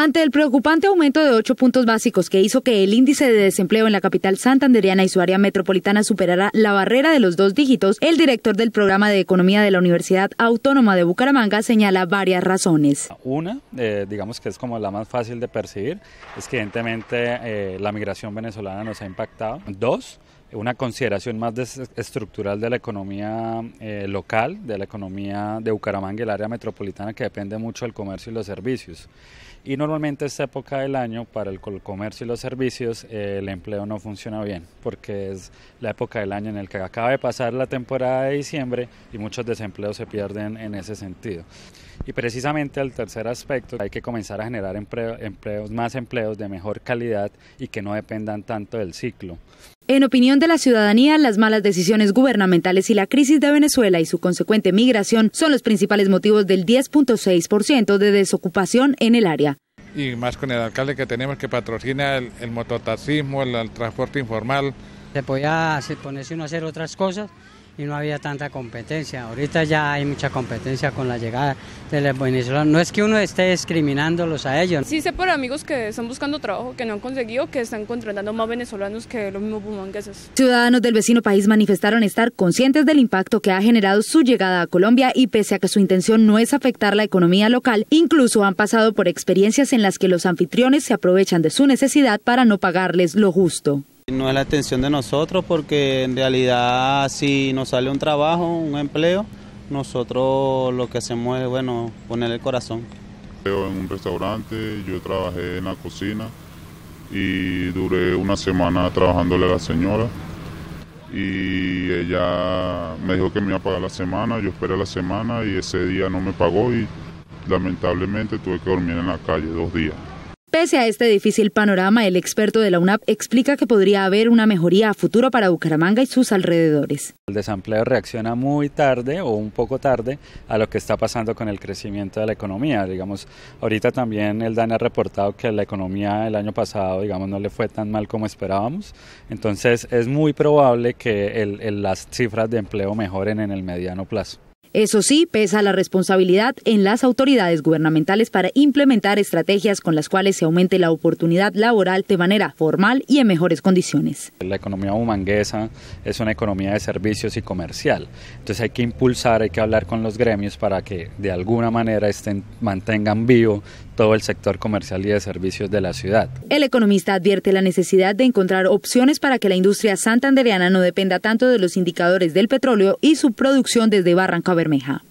Ante el preocupante aumento de ocho puntos básicos que hizo que el índice de desempleo en la capital santanderiana y su área metropolitana superara la barrera de los dos dígitos, el director del programa de economía de la Universidad Autónoma de Bucaramanga señala varias razones. Una, eh, digamos que es como la más fácil de percibir, es que evidentemente eh, la migración venezolana nos ha impactado. Dos, una consideración más estructural de la economía eh, local, de la economía de Bucaramanga y el área metropolitana que depende mucho del comercio y los servicios. Y normalmente esta época del año para el comercio y los servicios eh, el empleo no funciona bien porque es la época del año en el que acaba de pasar la temporada de diciembre y muchos desempleos se pierden en ese sentido. Y precisamente el tercer aspecto, hay que comenzar a generar empleos, más empleos de mejor calidad y que no dependan tanto del ciclo. En opinión de la ciudadanía, las malas decisiones gubernamentales y la crisis de Venezuela y su consecuente migración son los principales motivos del 10.6% de desocupación en el área. Y más con el alcalde que tenemos que patrocina el, mototaxismo, el transporte informal, se podía ponerse uno a hacer otras cosas y no había tanta competencia. Ahorita ya hay mucha competencia con la llegada de los venezolanos. No es que uno esté discriminándolos a ellos. Sí sé por amigos que están buscando trabajo, que no han conseguido, que están contratando más venezolanos que los mismos bumangueses. Ciudadanos del vecino país manifestaron estar conscientes del impacto que ha generado su llegada a Colombia y pese a que su intención no es afectar la economía local, incluso han pasado por experiencias en las que los anfitriones se aprovechan de su necesidad para no pagarles lo justo. No es la atención de nosotros porque en realidad si nos sale un trabajo, un empleo, nosotros lo que hacemos es bueno poner el corazón. En un restaurante, yo trabajé en la cocina y duré una semana trabajándole a la señora y ella me dijo que me iba a pagar la semana, yo esperé la semana y ese día no me pagó y lamentablemente tuve que dormir en la calle dos días. Pese a este difícil panorama, el experto de la UNAP explica que podría haber una mejoría a futuro para Bucaramanga y sus alrededores. El desempleo reacciona muy tarde o un poco tarde a lo que está pasando con el crecimiento de la economía. Digamos, ahorita también el DANE ha reportado que la economía el año pasado, digamos, no le fue tan mal como esperábamos. Entonces, es muy probable que las cifras de empleo mejoren en el mediano plazo. Eso sí, pesa la responsabilidad en las autoridades gubernamentales para implementar estrategias con las cuales se aumente la oportunidad laboral de manera formal y en mejores condiciones. La economía humanguesa es una economía de servicios y comercial, entonces hay que impulsar, hay que hablar con los gremios para que de alguna manera estén, mantengan vivo todo el sector comercial y de servicios de la ciudad. El economista advierte la necesidad de encontrar opciones para que la industria santandereana no dependa tanto de los indicadores del petróleo y su producción desde Barranca Bermeja.